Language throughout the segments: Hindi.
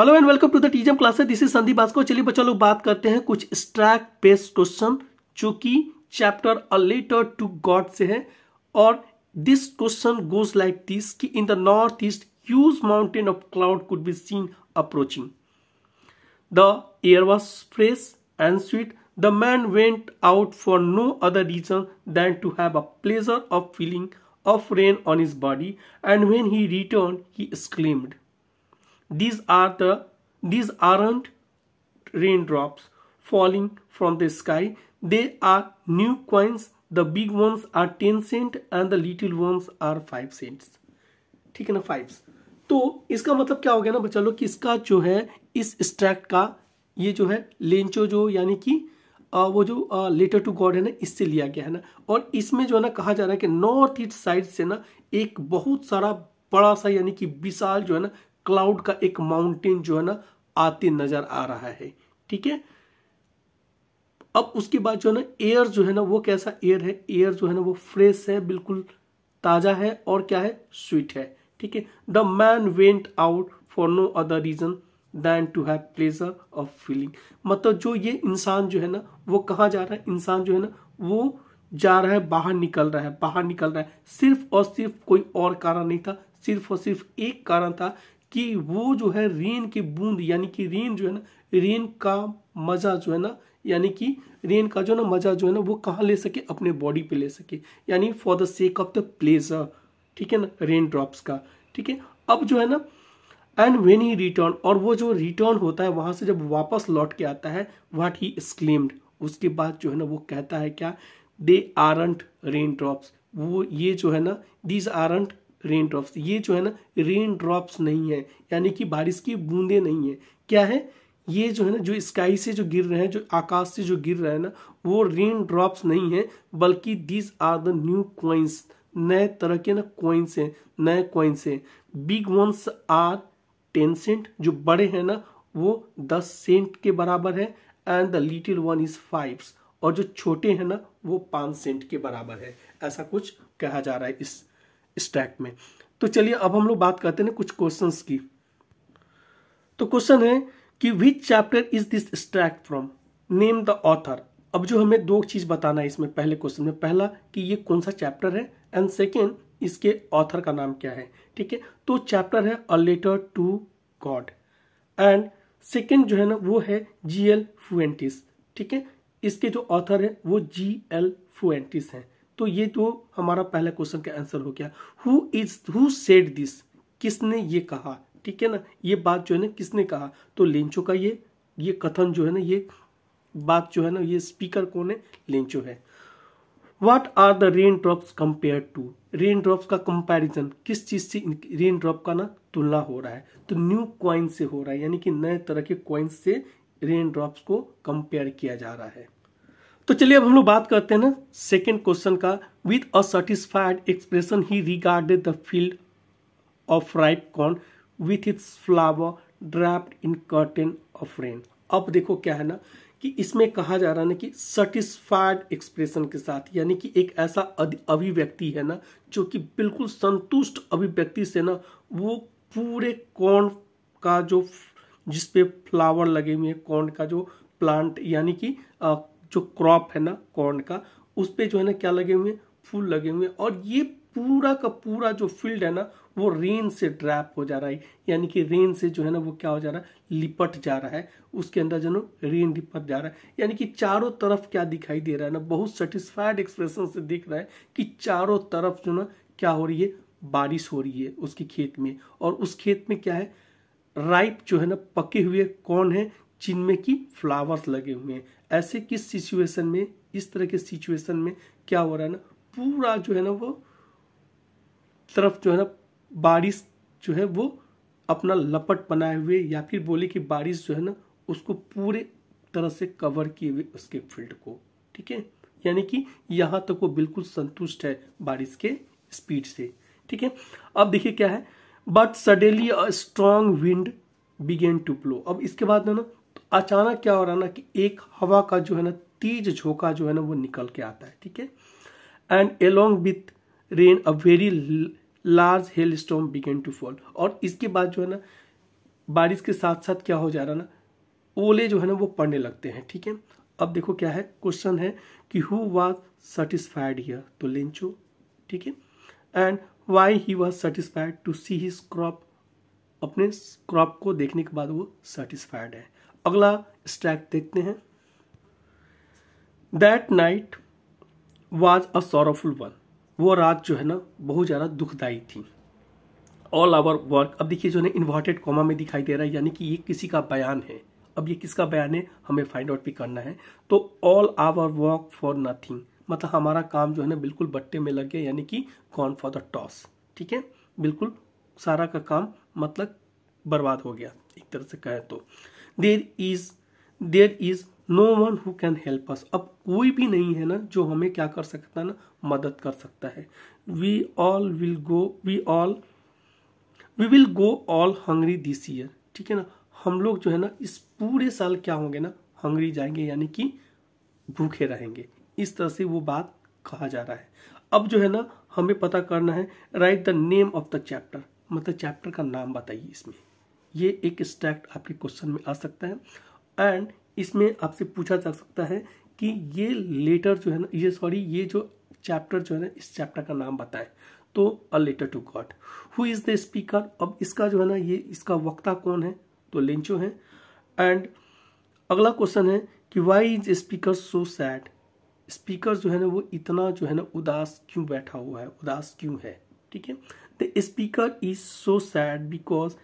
hello and welcome to the टीजम classes this is Sandeep Bhaskar चलिए बच्चों लोग बात करते हैं कुछ स्ट्रैक बेस्ड क्वेश्चन जो कि chapter a letter to God से है और this question goes like this कि in the north east huge mountain of cloud could be seen approaching the air was fresh and sweet the man went out for no other reason than to have a pleasure of feeling of rain on his body and when he return he exclaimed these are the these aren't raindrops falling from the sky they are new coins the big ones are 10 cent and the little ones are 5 cents ठीक है ना फाइव्स तो इसका मतलब क्या हो गया ना बच्चा लोग कि इसका जो है इस स्ट्रैक्ट का ये जो है लेंचो जो यानी कि वो जो लेटर टू गॉड है ना इससे लिया गया है ना और इसमें जो है ना कहा जा रहा है कि नॉर्थ ईस्ट साइड से ना एक बहुत सारा बड़ा सा यानी कि विशाल जो है ना क्लाउड का एक माउंटेन जो है ना आते नजर आ रहा है ठीक है अब उसके बाद जो है ना एयर जो है ना वो कैसा एयर है एयर जो है ना वो फ्रेश है बिल्कुल ताजा है और क्या है स्वीट है ठीक है the man went out for no other reason than to have pleasure of feeling मतलब जो ये इंसान जो है ना वो कहाँ जा रहा है इंसान जो है ना वो जा रहा है बाहर निकल रहा है बाहर निकल रहा है सिर्फ और सिर्फ कोई और कारण नहीं था सिर्फ और सिर्फ एक कारण था कि वो जो है रेन की बूंद यानी कि रेन जो है ना रेन का मज़ा जो है ना यानी कि रेन का जो ना मज़ा जो है ना वो कहाँ ले सके अपने बॉडी पे ले सके यानी for the sake of the pleasure ठीक है ना रेन ड्रॉप्स का ठीक है अब जो है ना एंड वेन ही रिटर्न और वो जो रिटर्न होता है वहां से जब वापस लौट के आता है वाट ही एक्सक्लेम्ड उसके बाद जो है ना वो कहता है क्या दे आरंट रेन ड्रॉप्स वो ये जो है ना दीज आरंट रेन ड्रॉप्स ये जो है ना रेन ड्रॉप्स नहीं है यानी कि बारिश की बूंदे नहीं है क्या है ये जो है ना जो स्काई से जो गिर रहे हैं जो आकाश से जो गिर रहे हैं ना वो रेन ड्रॉप्स नहीं है बल्कि these are the new coins नए तरह के ना क्वाइंस हैं नए क्वाइंस हैं big ones are ten cent जो बड़े हैं ना वो दस सेंट के बराबर है and the little one is five और जो छोटे हैं ना वो पांच सेंट के बराबर है ऐसा कुछ कहा जा रहा है इस स्टैक में तो चलिए अब हम लोग बात करते हैं कुछ क्वेश्चंस की तो क्वेश्चन है कि which chapter is this struck from name the author अब जो हमें दो चीज बताना है इसमें पहले क्वेश्चन में पहला कि ये कौन सा चैप्टर है एंड सेकेंड इसके ऑथर का नाम क्या है ठीक है तो चैप्टर है a letter to God and second जो है ना वो है जी एल फुएंटिस ठीक है इसके जो ऑथर है वो जी एल फुएंटिस हैं तो ये तो हमारा पहला क्वेश्चन का आंसर हो गया who is who said this किसने ये कहा ठीक है ना ये बात जो है ना किसने कहा तो लेंचो का ये ये कथन जो है ना ये बात जो है ना ये स्पीकर कौन है लेंचो है what are the rain drops compare to rain drops का कंपेरिजन किस चीज से रेन ड्रॉप का ना तुलना हो रहा है तो न्यू क्वाइंस से हो रहा है यानी कि नए तरह के क्वाइंस से रेन ड्रॉप्स को कंपेयर किया जा रहा है तो चलिए अब हम लोग बात करते हैं ना सेकेंड क्वेश्चन का with a expression he regarded the field of ripe corn with its flower draped in curtain of rain अब देखो क्या है ना कि इसमें कहा जा रहा है ना कि सेटिस्फाइड एक्सप्रेशन के साथ यानी कि एक ऐसा अभिव्यक्ति है ना जो कि बिल्कुल संतुष्ट अभिव्यक्ति से ना वो पूरे कॉर्न का जो जिसपे फ्लावर लगे हुए हैं कॉर्न का जो प्लांट यानी कि जो क्रॉप है ना कॉर्न का उस पर जो है ना क्या लगे हुए फूल लगे हुए और ये पूरा का पूरा जो फील्ड है ना वो रेन से ड्रैप हो जा रहा है यानी कि रेन से जो है ना वो क्या हो जा रहा है लिपट जा रहा है उसके अंदर जो रेन लिपट जा रहा है यानी कि चारों तरफ क्या दिखाई दे रहा है ना बहुत सेटिस्फाइड एक्सप्रेशन से दिख रहा है कि चारों तरफ जो ना क्या हो रही है बारिश हो रही है उसके खेत में और उस खेत में क्या है राइप जो है ना पके हुए कौन है जिनमें कि फ्लावर्स लगे हुए हैं ऐसे किस सिचुएशन में इस तरह के सिचुएशन में क्या हो रहा है ना पूरा जो है ना वो तरफ जो है ना बारिश जो है वो अपना लपट बनाए हुए या फिर बोले कि बारिश जो है ना उसको पूरे तरह से कवर किए हुए उसके फील्ड को ठीक है यानी कि यहाँ तक तो वो बिल्कुल संतुष्ट है बारिश के स्पीड से ठीक है अब देखिए क्या है but suddenly strong wind began to blow अब इसके बाद ना अचानक क्या हो रहा है ना कि एक हवा का जो है ना तेज झोंका जो है ना वो निकल के आता है ठीक है and along with rain a very large hail storm began to fall और इसके बाद जो है ना बारिश के साथ साथ क्या हो जा रहा ना ओले जो है ना वो पड़ने लगते हैं ठीक है अब देखो क्या है क्वेश्चन है कि हु वॉज सेटिस्फाइड हियर तो लिंचो ठीक है and why he was satisfied to see his crop अपने क्रॉप को देखने के बाद वो सेटिस्फाइड है अगला स्ट्रैक देखते हैं that night was a sorrowful one वो रात जो है ना बहुत ज़्यादा दुखदाई थी ऑल आवर वर्क अब देखिए जो है इन्वर्टेड कॉमा में दिखाई दे रहा है यानी कि ये किसी का बयान है अब ये किसका बयान है हमें फाइंड आउट भी करना है तो all our work for nothing मतलब हमारा काम जो है ना बिल्कुल बट्टे में लग गया यानी कि गॉन फॉर द टॉस ठीक है बिल्कुल सारा का काम मतलब बर्बाद हो गया एक तरह से कहे तो there is there is no one who can help us अब कोई भी नहीं है ना जो हमें क्या कर सकता है ना मदद कर सकता है we all will go we all we will go all hungry this year ठीक है ना हम लोग जो है ना इस पूरे साल क्या होंगे ना हंग्री जाएंगे यानी कि भूखे रहेंगे इस तरह से वो बात कहा जा रहा है अब जो है ना हमें पता करना है write the name of the chapter मतलब चैप्टर का नाम बताइए इसमें ये एक स्टैक्ट आपके क्वेश्चन में आ सकता है एंड इसमें आपसे पूछा जा सकता है कि ये लेटर जो है ना ये सॉरी ये जो चैप्टर जो है ना इस चैप्टर का नाम बताएं तो a letter to God who is the speaker अब इसका जो है ना ये इसका वक्ता कौन है तो लिंचो है एंड अगला क्वेश्चन है कि why is speaker so sad speaker जो है ना वो इतना जो है ना उदास क्यों बैठा हुआ है उदास क्यों है ठीक है the speaker is so sad because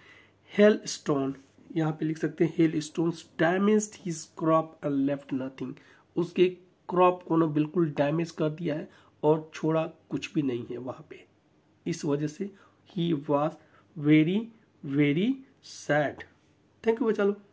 hailstone यहाँ पे लिख सकते हैं hailstone damage his crop and left nothing उसके क्रॉप को ना बिल्कुल डैमेज कर दिया है और छोड़ा कुछ भी नहीं है वहाँ पे इस वजह से he was very very sad thank you बचा